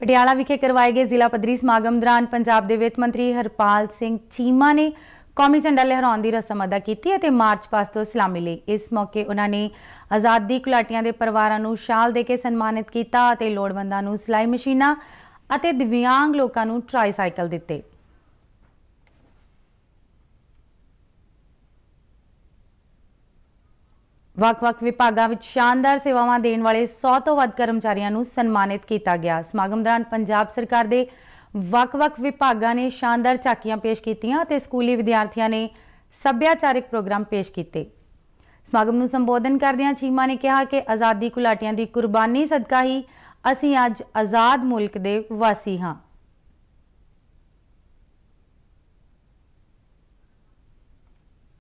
ਪਟਿਆਲਾ ਵਿਖੇ ਕਰਵਾਏ ਗਏ ਜ਼ਿਲ੍ਹਾ ਪੱਧਰੀ ਸਮਾਗਮ ਦੌਰਾਨ ਪੰਜਾਬ ਦੇ ਵਿੱਤ ਮੰਤਰੀ ਹਰਪਾਲ ਸਿੰਘ ਚੀਮਾ ਨੇ ਕੌਮੀ ਝੰਡਾ ਲਹਿਰਾਉਣ ਦੀ ਰਸਮ ਅਦਾ ਕੀਤੀ ਅਤੇ ਮਾਰਚ ਪਾਸ ਤੋਂ ਸਲਾਮੀ ਲਈ ਇਸ ਮੌਕੇ ਉਹਨਾਂ ਨੇ ਆਜ਼ਾਦੀ ਘੁਲਾਟੀਆਂ ਦੇ ਪਰਿਵਾਰਾਂ ਨੂੰ ਸ਼ਾਲ ਦੇ ਕੇ ਸਨਮਾਨਿਤ ਕੀਤਾ ਅਤੇ ਲੋੜਵੰਦਾਂ ਨੂੰ ਸਲਾਈ ਮਸ਼ੀਨਾਂ ਅਤੇ ਦਿਵਿਆਂਗ ਲੋਕਾਂ ਨੂੰ ਟ੍ਰਾਈਸਾਈਕਲ ਦਿੱਤੇ ਵੱਖ-ਵੱਖ ਵਿਭਾਗਾਂ ਵਿੱਚ ਸ਼ਾਨਦਾਰ ਸੇਵਾਵਾਂ ਦੇਣ ਵਾਲੇ 100 ਤੋਂ ਵੱਧ ਕਰਮਚਾਰੀਆਂ ਨੂੰ ਸਨਮਾਨਿਤ ਕੀਤਾ ਗਿਆ ਸਮਾਗਮ ਦੌਰਾਨ ਪੰਜਾਬ ਸਰਕਾਰ ਦੇ ਵੱਖ-ਵੱਖ ਵਿਭਾਗਾਂ ਨੇ ਸ਼ਾਨਦਾਰ ਝਾਕੀਆਂ ਪੇਸ਼ ਕੀਤੀਆਂ ਅਤੇ ਸਕੂਲੀ ਵਿਦਿਆਰਥੀਆਂ ਨੇ ਸੱਭਿਆਚਾਰਕ ਪ੍ਰੋਗਰਾਮ ਪੇਸ਼ ਕੀਤੇ ਸਮਾਗਮ ਨੂੰ ਸੰਬੋਧਨ ਕਰਦਿਆਂ ਚੀਮਾ ਨੇ ਕਿਹਾ ਕਿ ਆਜ਼ਾਦੀ ਘੁਲਾਟੀਆਂ ਦੀ ਕੁਰਬਾਨੀ ਸਦਕਾ ਹੀ ਅਸੀਂ ਅੱਜ ਆਜ਼ਾਦ ਮੁਲਕ ਦੇ ਵਾਸੀ ਹਾਂ